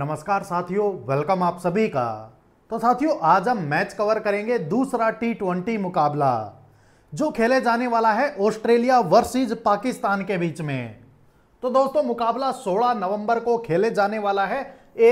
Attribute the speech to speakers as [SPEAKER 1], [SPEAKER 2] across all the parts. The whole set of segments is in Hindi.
[SPEAKER 1] नमस्कार साथियों वेलकम आप सभी का तो साथियों आज हम मैच कवर करेंगे दूसरा टी ट्वेंटी मुकाबला जो खेले जाने वाला है ऑस्ट्रेलिया वर्सेस पाकिस्तान के बीच में तो दोस्तों मुकाबला 16 नवंबर को खेले जाने वाला है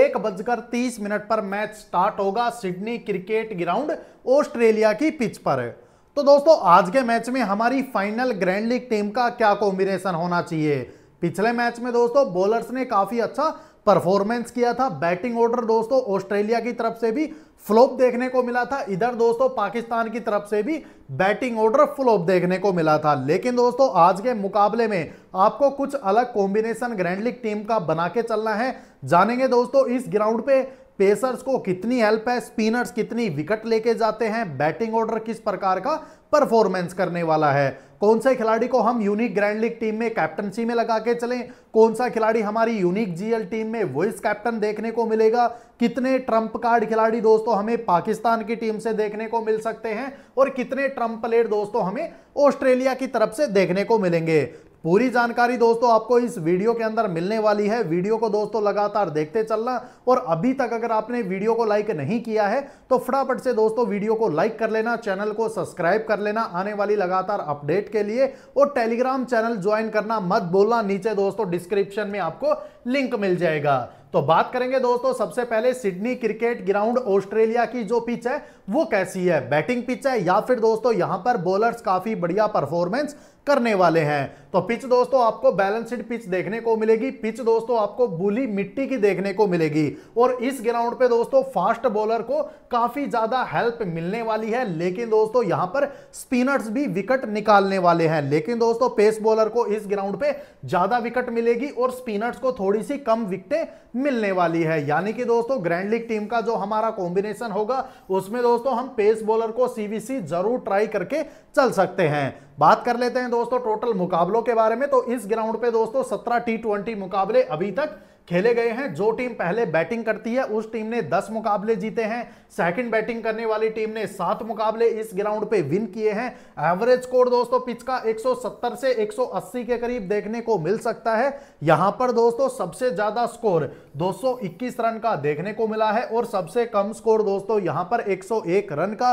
[SPEAKER 1] एक बजकर तीस मिनट पर मैच स्टार्ट होगा सिडनी क्रिकेट ग्राउंड ऑस्ट्रेलिया की पिच पर तो दोस्तों आज के मैच में हमारी फाइनल ग्रैंड लीग टीम का क्या कॉम्बिनेशन होना चाहिए पिछले मैच में दोस्तों बॉलर्स ने काफी अच्छा परफॉर्मेंस किया था बैटिंग ऑर्डर दोस्तों ऑस्ट्रेलिया की तरफ से भी फ्लॉप देखने को मिला था इधर दोस्तों पाकिस्तान की तरफ से भी बैटिंग ऑर्डर फ्लॉप देखने को मिला था लेकिन दोस्तों आज के मुकाबले में आपको कुछ अलग कॉम्बिनेशन ग्रैंड लीग टीम का बना के चलना है जानेंगे दोस्तों इस ग्राउंड पे पेसर्स को कितनी हेल्प है स्पिनर्स कितनी विकेट लेके जाते हैं बैटिंग ऑर्डर किस प्रकार का परफॉर्मेंस करने वाला है कौन से खिलाड़ी को हम यूनिक ग्रैंड लीग टीम में कैप्टनसी में लगा के चलें कौन सा खिलाड़ी हमारी यूनिक जीएल टीम में वॉइस कैप्टन देखने को मिलेगा कितने ट्रंप कार्ड खिलाड़ी दोस्तों हमें पाकिस्तान की टीम से देखने को मिल सकते हैं और कितने ट्रंप प्लेयर दोस्तों हमें ऑस्ट्रेलिया की तरफ से देखने को मिलेंगे पूरी जानकारी दोस्तों आपको इस वीडियो के अंदर मिलने वाली है वीडियो को दोस्तों लगातार देखते चलना और अभी तक अगर आपने वीडियो को लाइक नहीं किया है तो फटाफट से दोस्तों वीडियो को लाइक कर लेना चैनल को सब्सक्राइब कर लेना आने वाली लगातार अपडेट के लिए और टेलीग्राम चैनल ज्वाइन करना मत बोलना नीचे दोस्तों डिस्क्रिप्शन में आपको लिंक मिल जाएगा तो बात करेंगे दोस्तों सबसे पहले सिडनी क्रिकेट ग्राउंड ऑस्ट्रेलिया की जो पिच है वो कैसी है बैटिंग पिच है या फिर दोस्तों यहां पर बॉलर्स काफी बढ़िया परफॉर्मेंस करने वाले हैं तो पिच दोस्तों आपको बैलेंसड पिच देखने को मिलेगी पिच दोस्तों आपको बुली मिट्टी की देखने को मिलेगी और इस ग्राउंड पे दोस्तों फास्ट बॉलर को काफी ज्यादा हेल्प मिलने वाली है लेकिन दोस्तों यहां पर स्पिनर्स भी विकेट निकालने वाले हैं लेकिन दोस्तों पेस बॉलर को इस ग्राउंड पे ज्यादा विकेट मिलेगी और स्पिनर्स को थोड़ी सी कम विकटें मिलने वाली है यानी कि दोस्तों ग्रैंड लीग टीम का जो हमारा कॉम्बिनेशन होगा उसमें दोस्तों दोस्तों हम पेस बॉलर को सीवीसी जरूर ट्राई करके चल सकते हैं बात कर लेते हैं दोस्तों टोटल मुकाबलों के बारे में तो इस ग्राउंड पे दोस्तों सत्रह टी मुकाबले अभी तक खेले गए हैं जो टीम पहले बैटिंग करती है उस टीम ने 10 मुकाबले जीते हैं सेकंड बैटिंग करने वाली टीम ने सात मुकाबले इस ग्राउंड पे विन किए हैं एवरेज स्कोर दोस्तों पिच का 170 से 180 के करीब देखने को मिल सकता है यहां पर दोस्तों सबसे ज्यादा स्कोर 221 रन का देखने को मिला है और सबसे कम स्कोर दोस्तों यहां पर एक रन का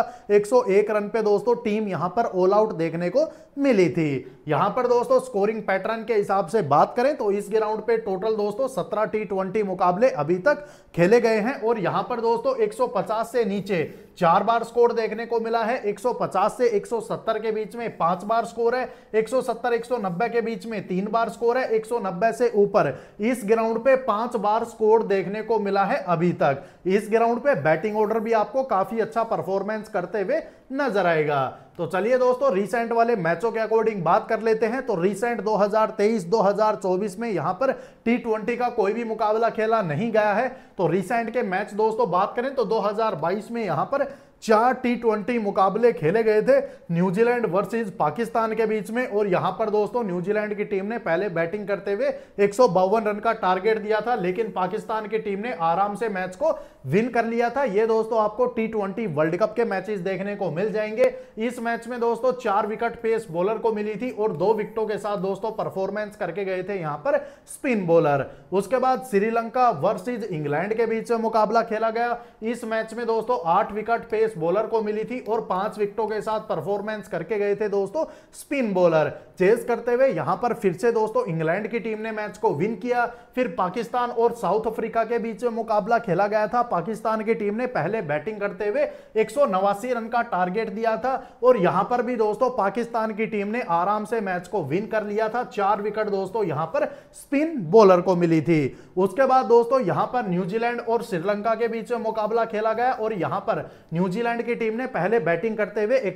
[SPEAKER 1] एक रन पे दोस्तों टीम यहां पर ऑल आउट देखने को मिली थी यहां पर दोस्तों स्कोरिंग पैटर्न के हिसाब से बात करें तो इस ग्राउंड पे टोटल दोस्तों सत्रह सत्रह टी ट्वेंटी मुकाबले अभी तक खेले गए हैं और यहां पर दोस्तों 150 से नीचे चार बार स्कोर देखने को मिला है 150 से 170 के बीच में पांच बार स्कोर है 170 190 के बीच में तीन बार स्कोर है 190 से ऊपर इस ग्राउंड पे पांच बार स्कोर देखने को मिला है अभी तक इस ग्राउंड पे बैटिंग ऑर्डर भी आपको काफी अच्छा परफॉर्मेंस करते हुए नजर आएगा तो चलिए दोस्तों रिसेंट वाले मैचों के अकॉर्डिंग बात कर लेते हैं तो रिसेंट 2023-2024 में यहां पर टी का कोई भी मुकाबला खेला नहीं गया है तो रिसेंट के मैच दोस्तों बात करें तो 2022 में यहां पर चार टी ट्वेंटी मुकाबले खेले गए थे न्यूजीलैंड वर्सेस पाकिस्तान के बीच में और यहां पर दोस्तों न्यूजीलैंड की टीम ने पहले बैटिंग करते हुए एक रन का टारगेट दिया था लेकिन पाकिस्तान की टीम ने आराम से मैच को विन कर लिया था ये दोस्तों आपको टी ट्वेंटी वर्ल्ड कप के मैचेस देखने को मिल जाएंगे इस मैच में दोस्तों चार विकेट पेस बॉलर को मिली थी और दो विकेटों के साथ दोस्तों परफॉर्मेंस करके गए थे यहां पर स्पिन बॉलर उसके बाद श्रीलंका वर्सेज इंग्लैंड के बीच में मुकाबला खेला गया इस मैच में दोस्तों आठ विकेट पेस इस बॉलर को मिली थी और पांच विकेटों के साथ परफॉर्मेंस करके गए थे दोस्तों स्पिन बॉलर चेस करते हुए यहां पर फिर से दोस्तों इंग्लैंड की टीम ने मैच को विन किया फिर पाकिस्तान और साउथ अफ्रीका के बीच में मुकाबला खेला गया था पाकिस्तान की टीम ने पहले बैटिंग करते हुए एक रन का टारगेट दिया था और यहां पर भी दोस्तों पाकिस्तान की टीम ने आराम से मैच को विन कर लिया था चार विकेट दोस्तों यहां पर स्पिन बॉलर को मिली थी उसके बाद दोस्तों यहां पर न्यूजीलैंड और श्रीलंका के बीच में मुकाबला खेला गया और यहां पर न्यूजीलैंड न्यूजीलैंड की टीम ने पहले बैटिंग करते हुए एक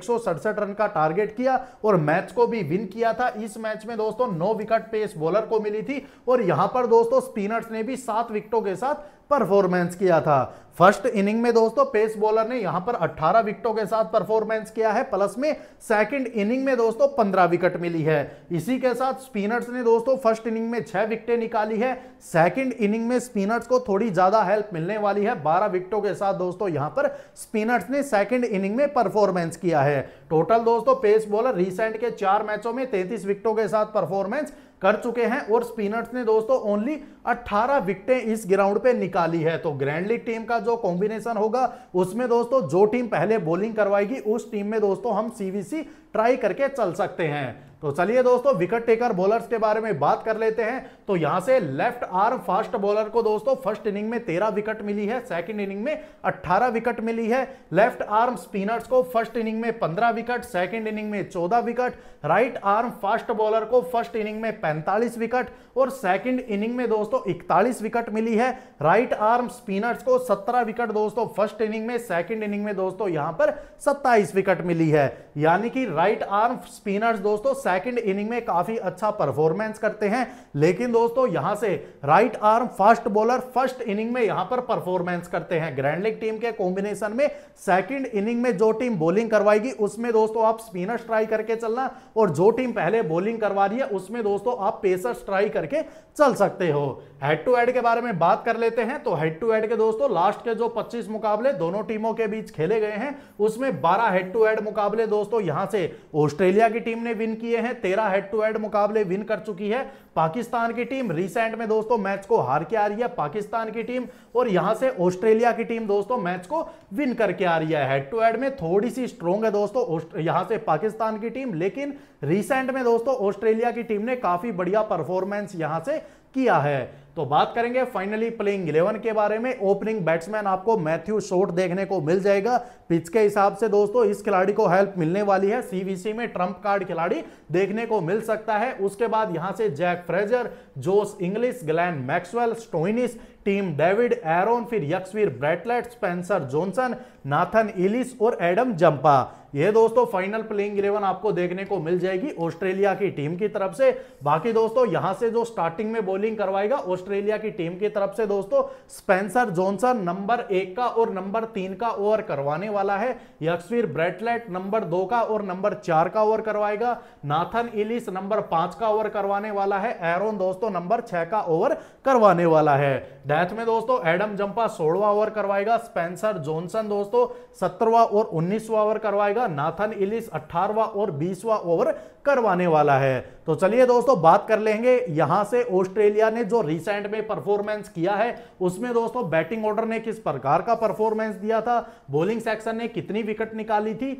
[SPEAKER 1] रन का टारगेट किया और मैच को भी विन किया था इस मैच में दोस्तों नौ विकेट पेस बॉलर को मिली थी और यहां पर दोस्तों स्पिनर्स ने भी सात विकेटों के साथ परफॉर्मेंस किया था फर्स्ट इनिंग में दोस्तों पेस बॉलर ने यहां पर 18 विकेटों के साथ परफॉर्मेंस किया है प्लस में सेकंड इनिंग में दोस्तों 15 विकेट मिली है इसी के साथ स्पिनर्स ने दोस्तों फर्स्ट इनिंग में 6 विकेटें निकाली है सेकंड इनिंग में स्पिनर्स को थोड़ी ज्यादा हेल्प मिलने वाली है 12 विकेटों के साथ दोस्तों यहां पर स्पिनर्स ने सेकेंड इनिंग में परफॉर्मेंस किया है टोटल दोस्तों पेस बॉलर रिसेंट के चार मैचों में तैतीस विकेटों के साथ परफॉर्मेंस कर चुके हैं और स्पिनर्स ने दोस्तों ओनली 18 विकटें इस ग्राउंड पे निकाली है तो ग्रैंड लीग टीम का जो कॉम्बिनेशन होगा उसमें दोस्तों जो टीम पहले बॉलिंग करवाएगी उस टीम में दोस्तों हम सीवीसी ट्राई करके चल सकते हैं तो चलिए दोस्तों विकेट टेकर बॉलर्स के बारे में बात कर लेते हैं तो यहां से लेफ्ट आर्म फास्ट बॉलर को दोस्तों फर्स्ट इनिंग में तेरह विकेट मिली है सेकंड इनिंग में अट्ठारह विकेट मिली है लेफ्ट आर्म स्पिनर्स को फर्स्ट इनिंग में पंद्रह विकेट सेकंड इनिंग में चौदह wicket right arm fast bowler को फर्स्ट इनिंग में पैंतालीस विकेट और सेकेंड इनिंग में दोस्तों इकतालीस विकेट मिली है राइट आर्म स्पिनर्स को सत्रह विकेट दोस्तों फर्स्ट इनिंग में सेकेंड इनिंग में दोस्तों यहां पर सत्ताईस विकेट मिली है यानी कि राइट आर्म स्पिनर्स दोस्तों सेकंड इनिंग में काफी अच्छा परफॉर्मेंस करते हैं लेकिन दोस्तों यहां से right arm fast bowler first inning में यहां पर परफॉर्मेंस करते हैं ग्रैंड लीग टीम के कॉम्बिनेशन में सेकंड इनिंग में जो टीम बॉलिंग करवाएगी उसमें दोस्तों आप स्पिनर्स ट्राई करके चलना और जो टीम पहले बॉलिंग करवा रही है उसमें दोस्तों आप पेसर्स ट्राई करके चल सकते हो हेड टू हेड के बारे में बात कर लेते हैं तो हेड टू हेड के दोस्तों लास्ट के जो 25 मुकाबले दोनों टीमों के बीच खेले गए हैं उसमें 12 हेड टू हेड मुकाबले दोस्तों यहां से ऑस्ट्रेलिया की टीम ने विन किए किए हैं तेरह हेड टू हेड मुकाबले विन कर चुकी है पाकिस्तान की टीम रिसेंट में दोस्तों मैच को हार के आ रही है पाकिस्तान की टीम और यहां से ऑस्ट्रेलिया की टीम दोस्तों मैच को विन करके आ रही है हेड टू हेड में थोड़ी सी स्ट्रॉन्ग है दोस्तों यहां से पाकिस्तान की टीम लेकिन रिसेंट में दोस्तों ऑस्ट्रेलिया की टीम ने काफी बढ़िया परफॉर्मेंस यहां से किया है तो बात करेंगे फाइनली प्लेइंग इलेवन के बारे में ओपनिंग बैट्समैन आपको मैथ्यू शोट देखने को मिल जाएगा पिच के हिसाब से दोस्तों इस खिलाड़ी को हेल्प मिलने वाली है सीवीसी में ट्रंप कार्ड खिलाड़ी देखने को मिल सकता है उसके बाद यहां से Jake Fraser Josh Inglis Glenn Maxwell Stoinis Tim David Aaron फिर Xavier Bartlett Spencer Johnson Nathan Ellis और एडम जंपा ये दोस्तों फाइनल प्लेइंग इलेवन आपको देखने को मिल जाएगी ऑस्ट्रेलिया की टीम की तरफ से बाकी दोस्तों यहां से जो स्टार्टिंग में बॉलिंग करवाएगा ऑस्ट्रेलिया की टीम की तरफ से दोस्तों स्पेंसर जॉनसन नंबर एक का और नंबर तीन का ओवर करवाने वाला है यक्सवीर ब्रेटलेट नंबर दो का और नंबर चार का ओवर करवाएगा नाथन इलिस नंबर पांच का ओवर करवाने वाला है एरोन दोस्तों नंबर छह का ओवर करवाने वाला है डेथ में दोस्तों एडम जंपा सोलवा ओवर करवाएगा स्पेंसर जॉनसन दोस्तों सत्रहवा और उन्नीसवा ओवर करवाएगा नाथन इलिस अठारवा और बीसवा ओवर करवाने वाला है तो चलिए दोस्तों बात कर लेंगे यहां से ऑस्ट्रेलिया ने जो रिसेंट में परफॉर्मेंस किया है उसमें दोस्तों बैटिंग ऑर्डर ने किस प्रकार का परफॉर्मेंस दिया था बॉलिंग सेक्शन ने कितनी विकेट निकाली थी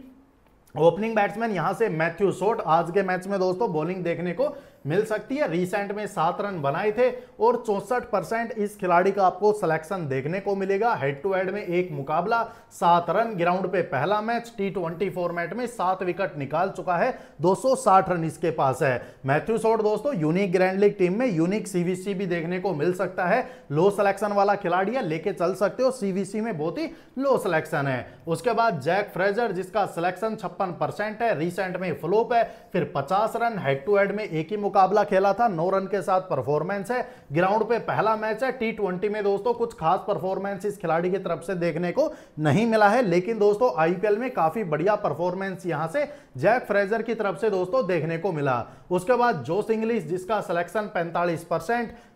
[SPEAKER 1] ओपनिंग बैट्समैन यहां से मैथ्यू शोट आज के मैच में दोस्तों बॉलिंग देखने को मिल सकती है रिसेंट में सात रन बनाए थे और चौसठ परसेंट इस खिलाड़ी का आपको सिलेक्शन देखने को मिलेगा हेड टू हेड में एक मुकाबला सात रन ग्राउंड पे पहला मैच टी ट्वेंटी फॉर्मेट में सात विकेट निकाल चुका है 260 रन इसके पास है मैथ्यू शोट दोस्तों यूनिक ग्रैंड लीग टीम में यूनिक सीवीसी भी देखने को मिल सकता है लो सिलेक्शन वाला खिलाड़ी है लेके चल सकते हो सीवीसी में बहुत ही लो सिलेक्शन है उसके बाद जैक फ्रेजर जिसका सिलेक्शन छप्पन है रिसेंट में फ्लोप है फिर पचास रन हेड टू हेड में एक ही मुकाबला खेला था नौ रन के साथ परफॉर्मेंस है ग्राउंड पे पहला मैच है टी ट्वेंटी में दोस्तों कुछ खास परफॉर्मेंस इस खिलाड़ी की तरफ से देखने को नहीं मिला है लेकिन दोस्तों आईपीएल में काफी बढ़िया परफॉर्मेंस यहां से जैक फ्रेजर की तरफ से दोस्तों देखने को मिला उसके बाद जोस इंग्लिश जिसका सिलेक्शन पैंतालीस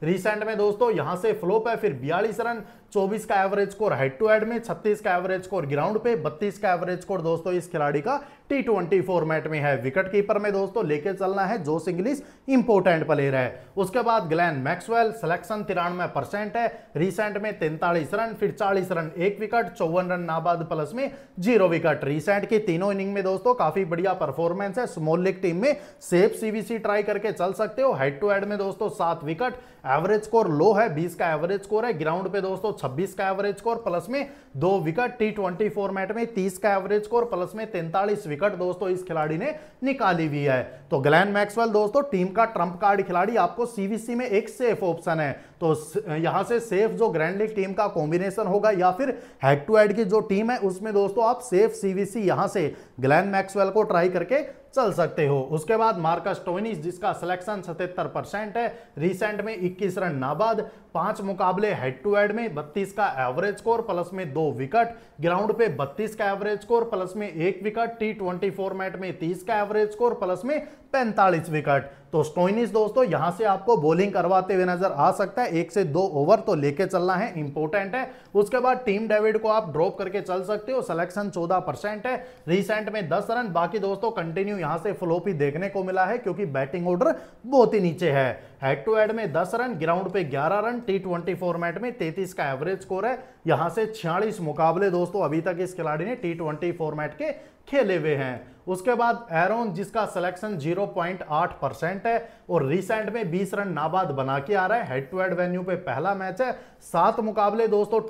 [SPEAKER 1] रिसेंट में दोस्तों यहां से फ्लोप है फिर बयालीस रन 24 का average score head to head में 36 का एवरेज स्कोर ग्राउंड पे 32 का एवरेज स्कोर दोस्तों इस खिलाड़ी का टी ट्वेंटी फॉर्मेट में है विकेट कीपर में दोस्तों लेके चलना है जोस इंग्लिश इंपोर्टेंट प्लेयर है उसके बाद ग्लैन मैक्सवेल सिलेक्शन तिरानवे परसेंट है रिसेंट में तैंतालीस रन फिर चालीस रन एक विकेट चौवन रन नाबाद प्लस में जीरो विकेट रिसेंट की तीनों इनिंग में दोस्तों काफी बढ़िया परफॉर्मेंस है स्मॉल लीग टीम में सेफ सीवीसी ट्राई करके चल सकते हो हेड टू हेड में दोस्तों सात विकेट एवरेज स्कोर लो है बीस का एवरेज स्कोर है ग्राउंड पे दोस्तों छब्बीस का एवरेज स्कोर प्लस में दो विकेट टी ट्वेंटी फॉर्मेट में 30 का एवरेज स्कोर प्लस में तैंतालीस विकेट दोस्तों इस खिलाड़ी ने निकाली हुई है तो ग्लैन मैक्सवेल दोस्तों टीम का ट्रंप कार्ड खिलाड़ी आपको सीवीसी में एक सेफ ऑप्शन है तो यहाँ से सेफ जो ग्रैंड लीग टीम का कॉम्बिनेशन होगा या फिर हेड टू हेड की जो टीम है उसमें दोस्तों आप सेफ सीवीसी यहाँ से ग्लैन मैक्सवेल को ट्राई करके चल सकते हो उसके बाद मार्कस टोनिस जिसका सिलेक्शन 77 परसेंट है रिसेंट में 21 रन नाबाद पांच मुकाबले हेड टू हेड में 32 का एवरेज स्कोर प्लस में दो विकेट ग्राउंड पे 32 का एवरेज स्कोर प्लस में एक विकेट टी ट्वेंटी फॉर्मेट में 30 का एवरेज स्कोर प्लस में 45 विकेट तो स्टोइनिस दोस्तों यहां से आपको बॉलिंग करवाते हुए नजर आ सकता है एक से दो ओवर तो लेके चलना है इंपॉर्टेंट है उसके बाद टीम डेविड को आप ड्रॉप करके चल सकते हो सिलेक्शन चौदह परसेंट है रिसेंट में दस रन बाकी दोस्तों कंटिन्यू यहां से फ्लोप ही देखने को मिला है क्योंकि बैटिंग ऑर्डर बहुत ही नीचे है हेड टू हेड में 10 रन ग्राउंड पे 11 रन टी ट्वेंटी फॉर्मेट में तैतीस का एवरेज स्कोर है यहां से छियालीस मुकाबले दोस्तों अभी तक इस खिलाड़ी ने टी ट्वेंटी फॉर्मेट के खेले हुए हैं उसके बाद एरोन जिसका सिलेक्शन 0.8 परसेंट है और रिसेंट में 20 रन नाबाद बना के आ रहा है हेड टू हेड वेन्यू पे पहला मैच है सात मुकाबले दोस्तों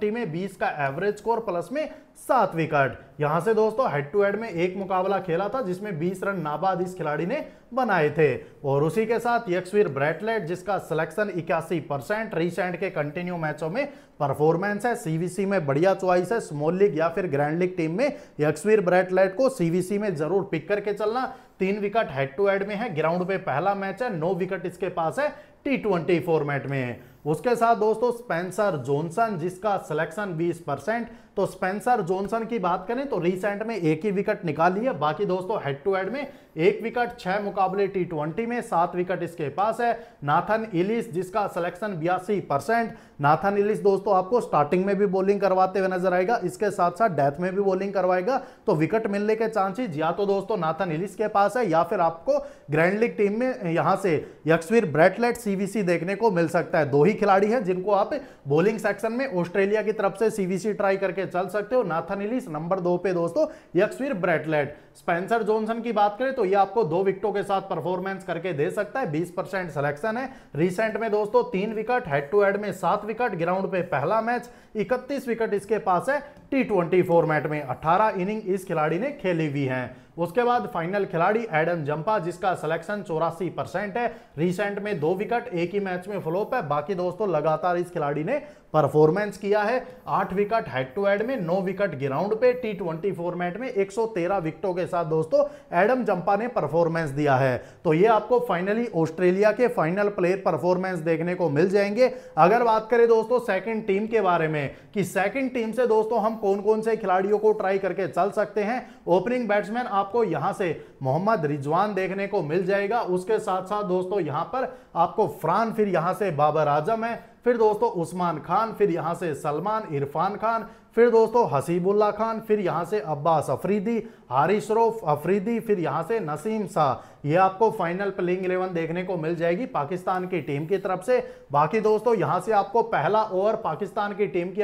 [SPEAKER 1] टी में बीस का एवरेज स्कोर प्लस में सात विकेट यहां से दोस्तों हेड टू हेड में एक मुकाबला खेला था जिसमें बीस रन नाबाद इस खिलाड़ी ने बनाए थे और उसी के साथ यक्षवीर ब्रेटलेट जिसका सिलेक्शन इक्यासी परसेंट रिसेंट के कंटिन्यू मैचों में परफॉर्मेंस है सीवीसी में बढ़िया चॉइस है स्मॉल लीग या फिर ग्रैंड लीग टीम में यक्षवीर ब्रेटलेट को सीवीसी में जरूर पिक करके चलना तीन विकेट हेड टू हेड में है ग्राउंड पे पहला मैच है नौ विकेट इसके पास है टी ट्वेंटी फॉर्मेट में है उसके साथ दोस्तों स्पेंसर जॉनसन जिसका सिलेक्शन 20 परसेंट तो स्पेंसर जॉनसन की बात करें तो रिसेंट में एक ही विकेट निकाली है बाकी दोस्तों हेड टू हेड में एक विकेट छह मुकाबले टी ट्वेंटी में सात विकेट इसके पास है नाथन इलिस जिसका सिलेक्शन बयासी परसेंट नाथन इलिस दोस्तों आपको स्टार्टिंग में भी बॉलिंग करवाते हुए नजर आएगा इसके साथ साथ डेथ में भी बॉलिंग करवाएगा तो विकेट मिलने के चांसेस या तो दोस्तों नाथन इलिस के पास है या फिर आपको ग्रैंड लीग टीम में यहां से यक्षवीर ब्रेटलेट सी सीवीसी देखने को मिल सकता है दो ही खिलाड़ी हैं जिनको आप बोलिंग सेक्शन में ऑस्ट्रेलिया की तरफ से सीवीसी ट्राई करके चल सकते हो नाथन इलिस नंबर दो पे दोस्तों यक्सवीर ब्रेटलेट स्पेंसर जॉनसन की बात करें तो ये आपको दो विकेटों के साथ परफॉर्मेंस करके दे सकता है बीस परसेंट सिलेक्शन है रिसेंट में दोस्तों तीन विकेट हेड टू हेड में सात विकेट ग्राउंड पे पहला मैच इकतीस विकेट इसके पास है टी फॉर्मेट में अठारह इनिंग इस खिलाड़ी ने खेली हुई है उसके बाद फाइनल खिलाड़ी एडम जंपा जिसका सिलेक्शन चौरासी परसेंट है रिसेंट में दो विकेट एक ही मैच में फ्लोप है बाकी दोस्तों लगातार इस खिलाड़ी ने परफॉर्मेंस किया है आठ विकेट हेड टू हेड में नौ विकेट ग्राउंड पे टी ट्वेंटी फॉर्मेट में 113 विकेटों के साथ दोस्तों एडम जंपा ने परफॉर्मेंस दिया है तो ये आपको फाइनली ऑस्ट्रेलिया के फाइनल प्लेयर परफॉर्मेंस देखने को मिल जाएंगे अगर बात करें दोस्तों सेकंड टीम के बारे में कि सेकंड टीम से दोस्तों हम कौन कौन से खिलाड़ियों को ट्राई करके चल सकते हैं ओपनिंग बैट्समैन आपको यहां से मोहम्मद रिजवान देखने को मिल जाएगा उसके साथ साथ दोस्तों यहां पर आपको फ्रान फिर यहां से बाबर आजम है फिर दोस्तों उस्मान खान फिर यहाँ से सलमान इरफान खान फिर दोस्तों हसीबुल्ला खान फिर यहाँ से अब्बास अफरीदी हारिश रोफ अफरीदी फिर यहाँ से नसीम शाह ये आपको फाइनल प्लेइंग इलेवन देखने को मिल जाएगी पाकिस्तान की टीम की तरफ से बाकी दोस्तों यहां से आपको पहला ओवर पाकिस्तान की टीम की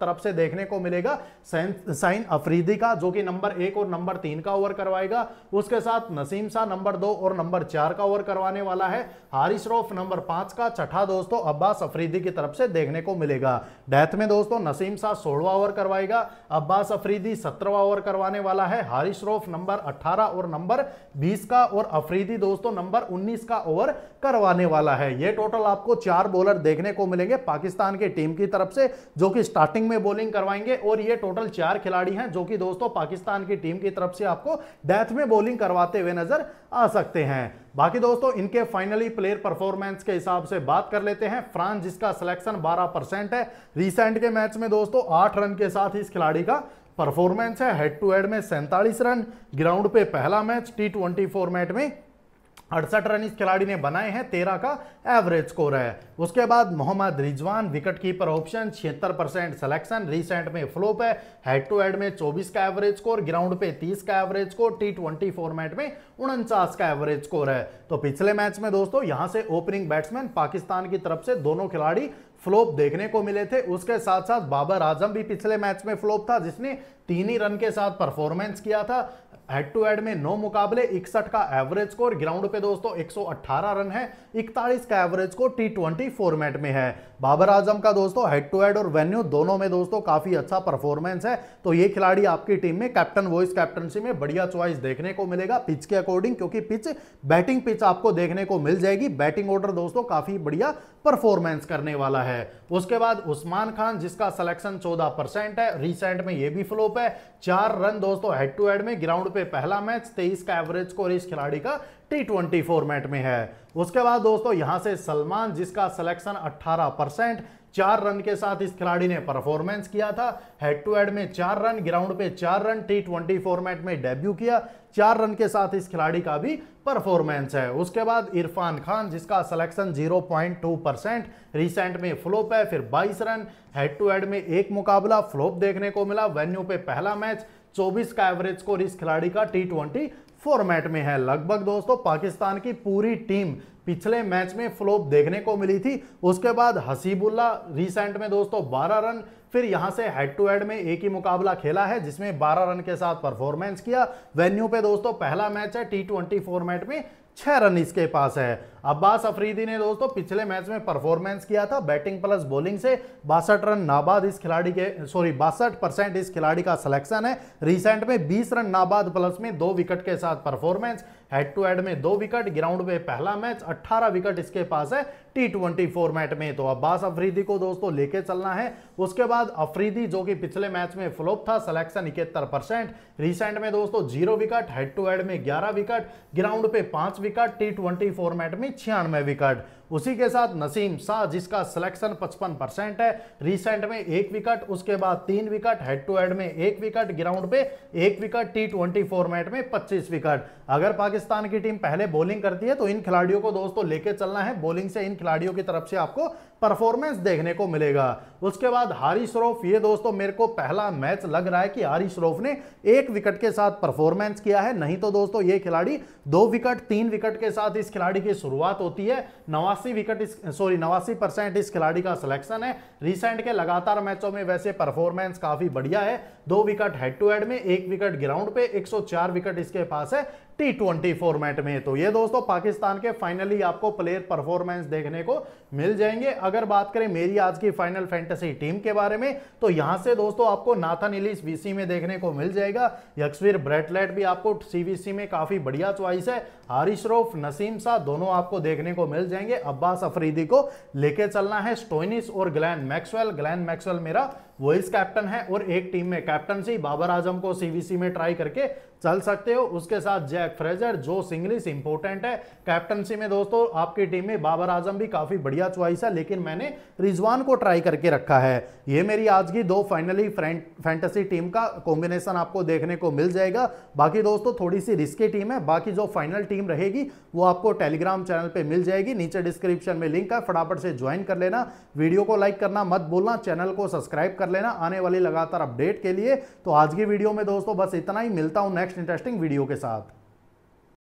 [SPEAKER 1] तरफ से देखने को मिलेगा साइन अफरीदी का जो कि नंबर एक और नंबर तीन का ओवर करवाएगा उसके साथ नसीम शाह नंबर दो और नंबर चार का ओवर करवाने वाला है हारिस रोफ नंबर पांच का छठा दोस्तों अब्बास अफरीदी की तरफ से देखने को मिलेगा डेथ में दोस्तों नसीम शाह सोलवा ओवर करवाएगा अब्बास अफरीदी सत्रहवा ओवर करवाने वाला है हारिस रोफ नंबर अट्ठारह और नंबर बीस का और अफरीदी दोस्तों नंबर 19 का ओवर करवाने वाला है ये टोटल आपको चार बॉलर देखने को मिलेंगे पाकिस्तान के टीम की तरफ से जो कि स्टार्टिंग में बॉलिंग करवाएंगे और ये टोटल चार खिलाड़ी हैं जो कि दोस्तों पाकिस्तान की टीम की तरफ से आपको डेथ में बॉलिंग करवाते हुए नजर आ सकते हैं बाकी दोस्तों इनके फाइनली प्लेयर परफॉर्मेंस के हिसाब से बात कर लेते हैं फ्रांस जिसका सिलेक्शन 12 परसेंट है रिसेंट के मैच में दोस्तों 8 रन के साथ इस खिलाड़ी का परफॉर्मेंस है हेड टू हेड में सैंतालीस रन ग्राउंड पे पहला मैच टी ट्वेंटी फॉर्मेट में अड़सठ रन इस खिलाड़ी ने बनाए हैं तेरह का एवरेज स्कोर है उसके बाद Mohammad Rizwan wicket keeper option छिहत्तर परसेंट सलेक्शन रिसेंट में फ्लोप है हेड टू हेड में 24 का एवरेज स्कोर ग्राउंड पे 30 का average score T twenty format में उनचास का एवरेज स्कोर है तो पिछले मैच में दोस्तों यहां से ओपनिंग बैट्समैन पाकिस्तान की तरफ से दोनों खिलाड़ी फ्लोप देखने को मिले थे उसके साथ साथ बाबर आजम भी पिछले मैच में फ्लोप था जिसने तीन ही रन के साथ परफॉर्मेंस किया था हेड टू हेड में नौ मुकाबले इकसठ का एवरेज स्कोर ग्राउंड पे दोस्तों 118 रन है इकतालीस का average score T twenty format में है बाबर आजम का दोस्तों हेड टू हेड और वेन्यू दोनों में दोस्तों काफी अच्छा परफॉर्मेंस है तो ये खिलाड़ी आपकी टीम में कैप्टन वॉइस कैप्टनसी में बढ़िया चॉइस देखने को मिलेगा पिच के अकॉर्डिंग क्योंकि पिच बैटिंग पिच आपको देखने को मिल जाएगी बैटिंग ऑर्डर दोस्तों काफी बढ़िया परफॉर्मेंस करने वाला है उसके बाद उस्मान खान जिसका सिलेक्शन चौदह है रिसेंट में यह भी फ्लोप है चार रन दोस्तों हेड टू हेड में ग्राउंड पे पहला मैच तेईस का एवरेज स्कोर इस खिलाड़ी का टी ट्वेंटी फॉर्मेट में है उसके बाद दोस्तों यहां से सलमान जिसका सिलेक्शन 18 परसेंट चार रन के साथ इस खिलाड़ी ने परफॉर्मेंस किया था हेड टू हेड में चार रन ग्राउंड पे चार रन टी ट्वेंटी फॉर्मेट में डेब्यू किया चार रन के साथ इस खिलाड़ी का भी परफॉर्मेंस है उसके बाद इरफान खान जिसका सिलेक्शन 0.2 परसेंट रिसेंट में फ्लोप है फिर 22 रन हेड टू हेड में एक मुकाबला फ्लोप देखने को मिला वेन्यू पे पहला मैच 24 का एवरेज स्कोर इस खिलाड़ी का टी ट्वेंटी फॉर्मेट में है लगभग दोस्तों पाकिस्तान की पूरी टीम पिछले मैच में फ्लोप देखने को मिली थी उसके बाद हसीबुल्ला रिसेंट में दोस्तों 12 रन फिर यहां से हेड टू हेड में एक ही मुकाबला खेला है जिसमें 12 रन के साथ परफॉर्मेंस किया वेन्यू पे दोस्तों पहला मैच है टी ट्वेंटी फॉर्मेट में छह रन इसके पास है अब्बास अफरीदी ने दोस्तों पिछले मैच में परफॉर्मेंस किया था बैटिंग प्लस बॉलिंग से बासठ रन नाबाद इस खिलाड़ी के सॉरी बासठ परसेंट इस खिलाड़ी का सिलेक्शन है रिसेंट में 20 रन नाबाद प्लस में दो विकेट के साथ परफॉर्मेंस हेड टू हेड में दो विकेट ग्राउंड में पहला मैच 18 विकेट इसके पास है टी ट्वेंटी फॉर्मेट में तो अब्बास अफरीदी को दोस्तों लेके चलना है उसके बाद अफरीदी जो कि पिछले मैच में फ्लॉप था सिलेक्शन इकहत्तर परसेंट रिसेंट में दोस्तों zero wicket head to head में ग्यारह विकेट ग्राउंड पे पांच विकेट टी ट्वेंटी फॉर्मेट में छियानवे विकेट उसी के साथ नसीम शाह जिसका सिलेक्शन 55 परसेंट है रिसेंट में एक विकेट उसके बाद तीन विकेट हेड टू हेड में एक विकेट ग्राउंड पे एक विकेट टी ट्वेंटी फॉर्मेट में 25 विकेट अगर पाकिस्तान की टीम पहले बॉलिंग करती है तो इन खिलाड़ियों को दोस्तों लेके चलना है बॉलिंग से इन खिलाड़ियों की तरफ से आपको परफॉर्मेंस देखने को मिलेगा उसके बाद हारी श्रोफ ये दोस्तों मेरे को पहला मैच लग रहा है कि हारी श्रोफ ने एक विकेट के साथ परफॉर्मेंस किया है नहीं तो दोस्तों ये खिलाड़ी दो विकेट तीन विकेट के साथ इस खिलाड़ी की शुरुआत होती है नवा नवासी विकेट सॉरी नवासी परसेंट इस खिलाड़ी का सिलेक्शन है रिसेंट के लगातार मैचों में वैसे परफॉर्मेंस काफी बढ़िया है दो विकेट हेड टू हेड में एक विकेट ग्राउंड पे 104 विकेट इसके पास है टी ट्वेंटी फॉर्मेट में तो ये दोस्तों पाकिस्तान के फाइनली आपको प्लेयर परफॉर्मेंस देखने को मिल जाएंगे अगर बात करें मेरी आज की फाइनल फैंटेसी टीम के बारे में तो यहां से दोस्तों आपको नाथन इलिस वीसी में देखने को मिल जाएगा यक्सवीर ब्रेटलेट भी आपको सीवीसी में काफी बढ़िया च्वाइस है हारिश रोफ नसीम शाह दोनों आपको देखने को मिल जाएंगे अब्बास अफरीदी को लेके चलना है स्टोइनिस और ग्लैन मैक्सवेल ग्लैन मैक्सवेल मेरा वाइस कैप्टन है और एक टीम में कैप्टनसी बाबर आजम को सीवीसी में ट्राई करके चल सकते हो उसके साथ जैक फ्रेजर जो सिंगलिस इंपॉर्टेंट है कैप्टनसी में दोस्तों आपकी टीम में बाबर आजम भी काफी बढ़िया च्वाइस है लेकिन मैंने रिजवान को ट्राई करके रखा है ये मेरी आज की दो फाइनली फैंटेसी टीम का कॉम्बिनेशन आपको देखने को मिल जाएगा बाकी दोस्तों थोड़ी सी रिस्की टीम है बाकी जो फाइनल टीम रहेगी वो आपको टेलीग्राम चैनल पर मिल जाएगी नीचे डिस्क्रिप्शन में लिंक है फटाफट से ज्वाइन कर लेना वीडियो को लाइक करना मत बोलना चैनल को सब्सक्राइब कर कर लेना आने वाली लगातार अपडेट के लिए तो आज की वीडियो में दोस्तों बस इतना ही मिलता हूं नेक्स्ट इंटरेस्टिंग वीडियो के साथ